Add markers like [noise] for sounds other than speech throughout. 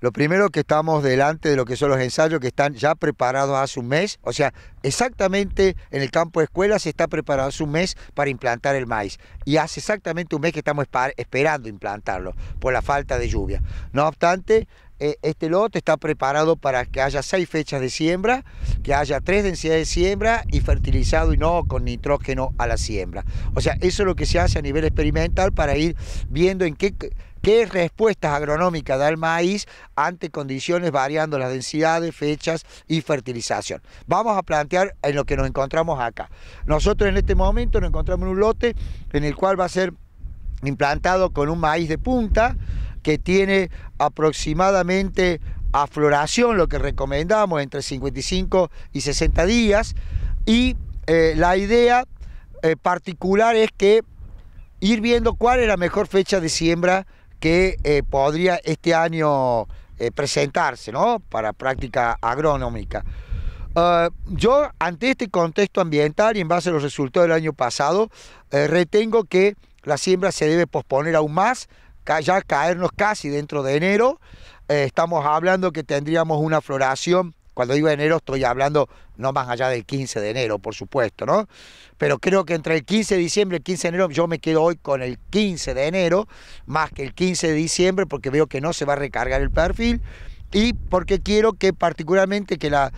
Lo primero que estamos delante de lo que son los ensayos que están ya preparados hace un mes, o sea, exactamente en el campo de escuela se está preparado hace un mes para implantar el maíz y hace exactamente un mes que estamos esperando implantarlo por la falta de lluvia. No obstante, eh, este lote está preparado para que haya seis fechas de siembra, que haya tres densidades de siembra y fertilizado y no con nitrógeno a la siembra. O sea, eso es lo que se hace a nivel experimental para ir viendo en qué, qué respuestas agronómicas da el maíz ante condiciones variando las densidades, fechas y fertilización. Vamos a plantear en lo que nos encontramos acá. Nosotros en este momento nos encontramos en un lote en el cual va a ser implantado con un maíz de punta, que tiene aproximadamente afloración, lo que recomendamos, entre 55 y 60 días. Y eh, la idea eh, particular es que ir viendo cuál es la mejor fecha de siembra que eh, podría este año presentarse ¿no? para práctica agronómica. yo, ante este contexto ambiental y en base a los resultados del año pasado, retengo que la siembra se debe posponer aún más ya caernos casi dentro de enero. Eh, estamos hablando que tendríamos una floración. Cuando digo enero estoy hablando no más allá del 15 de enero, por supuesto, ¿no? Pero creo que entre el 15 de diciembre y el 15 de enero, yo me quedo hoy con el 15 de enero, más que el 15 de diciembre, porque veo que no se va a recargar el perfil y porque quiero que particularmente que la,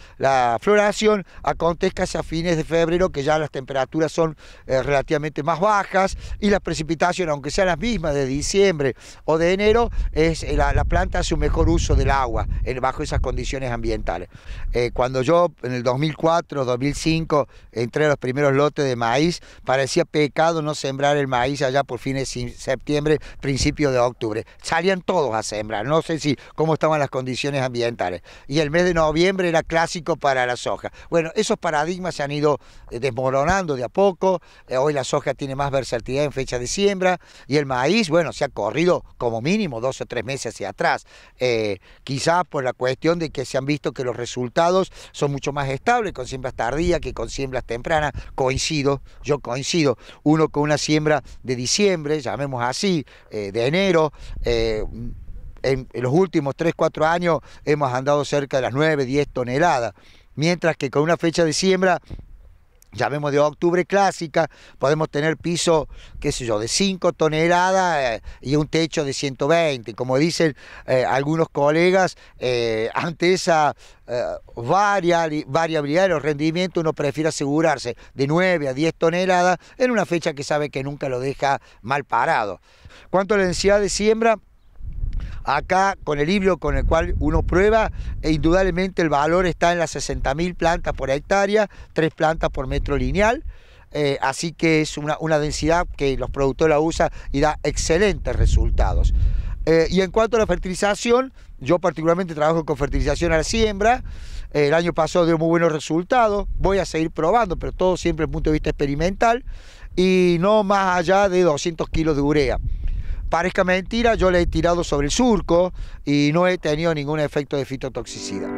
floración acontezca hacia fines de febrero, que ya las temperaturas son eh, relativamente más bajas y las precipitaciones, aunque sean las mismas de diciembre o de enero, es, eh, la, planta hace un mejor uso del agua bajo esas condiciones ambientales. Eh, cuando yo en el 2004, 2005 entré a los primeros lotes de maíz, parecía pecado no sembrar el maíz allá por fines de septiembre, principio de octubre. Salían todos a sembrar, no sé si cómo estaban las condiciones ambientales. Y el mes de noviembre era clásico para la soja. Bueno, esos paradigmas se han ido eh, desmoronando de a poco. Eh, hoy la soja tiene más versatilidad en fecha de siembra y el maíz, bueno, se ha corrido como mínimo dos o tres meses hacia atrás. Eh, quizás por la cuestión de que se han visto que los resultados son mucho más estables con siembras tardías que con siembras tempranas. Coincido, yo coincido. Uno con una siembra de diciembre, llamemos así, de enero en, los últimos 3, 4 años hemos andado cerca de las 9, 10 toneladas, mientras que con una fecha de siembra llamemos de octubre clásica, podemos tener piso, qué sé yo, de 5 toneladas eh, y un techo de 120. Como dicen eh, algunos colegas, eh, ante esa variabilidad de los rendimientos, uno prefiere asegurarse de 9 a 10 toneladas en una fecha que sabe que nunca lo deja mal parado. ¿Cuánto la densidad de siembra? acá con el libro con el cual uno prueba, e indudablemente el valor está en las 60.000 plantas por hectárea, 3 plantas por metro lineal. Eh, así que es una, densidad que los productores la usan y da excelentes resultados. Eh, y en cuanto a la fertilización, yo particularmente trabajo con fertilización a la siembra. el año pasado dio muy buenos resultados. Voy a seguir probando, pero todo siempre desde el punto de vista experimental. Y no más allá de 200 kilos de urea. Parezca mentira, yo le he tirado sobre el surco y no he tenido ningún efecto de fitotoxicidad.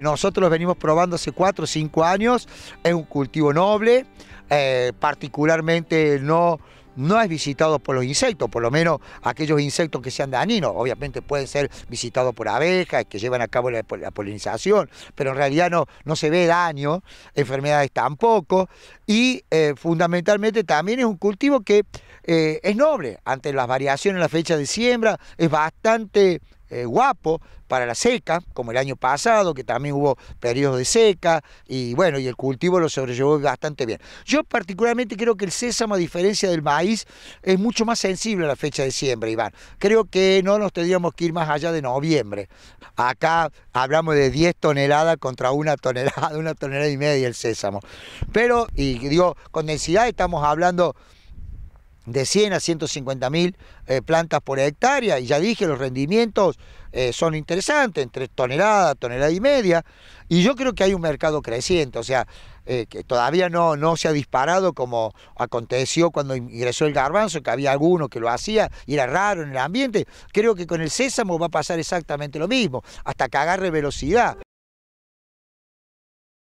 Nosotros venimos probando hace 4 o 5 años, es un cultivo noble, eh, particularmente no no es visitado por los insectos, por lo menos aquellos insectos que sean daninos, Obviamente pueden ser visitados por abejas que llevan a cabo la, polinización, pero en realidad no, no, se ve daño, enfermedades tampoco. Y eh, fundamentalmente también es un cultivo que eh, es noble ante las variaciones en la fecha de siembra, es bastante eh, guapo para la seca, como el año pasado, que también hubo periodos de seca, y bueno, y el cultivo lo sobrellevó bastante bien. Yo particularmente creo que el sésamo, a diferencia del maíz, es mucho más sensible a la fecha de siembra, Iván. Creo que no nos tendríamos que ir más allá de noviembre. Acá hablamos de 10 toneladas contra una tonelada, [laughs] una tonelada y media el sésamo. Pero, y digo, con densidad estamos hablando de 100 a 150 mil eh, plantas por hectárea y ya dije los rendimientos eh, son interesantes entre tonelada tonelada y media y yo creo que hay un mercado creciente o sea eh, que todavía no, no se ha disparado como aconteció cuando ingresó el garbanzo que había alguno que lo hacía y era raro en el ambiente creo que con el sésamo va a pasar exactamente lo mismo hasta que agarre velocidad